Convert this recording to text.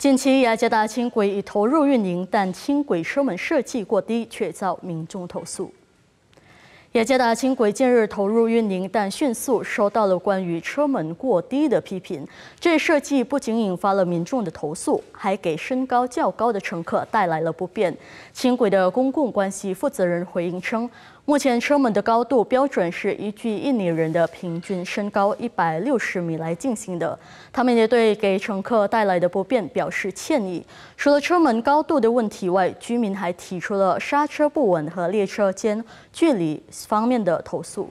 近期，亚吉轻轨已投入运营，但轻轨车门设计过低，却遭民众投诉。雅加达轻轨近日投入运营，但迅速收到了关于车门过低的批评。这设计不仅引发了民众的投诉，还给身高较高的乘客带来了不便。轻轨的公共关系负责人回应称，目前车门的高度标准是依据印尼人的平均身高一百六十米来进行的。他们也对给乘客带来的不便表示歉意。除了车门高度的问题外，居民还提出了刹车不稳和列车间距离。方面的投诉。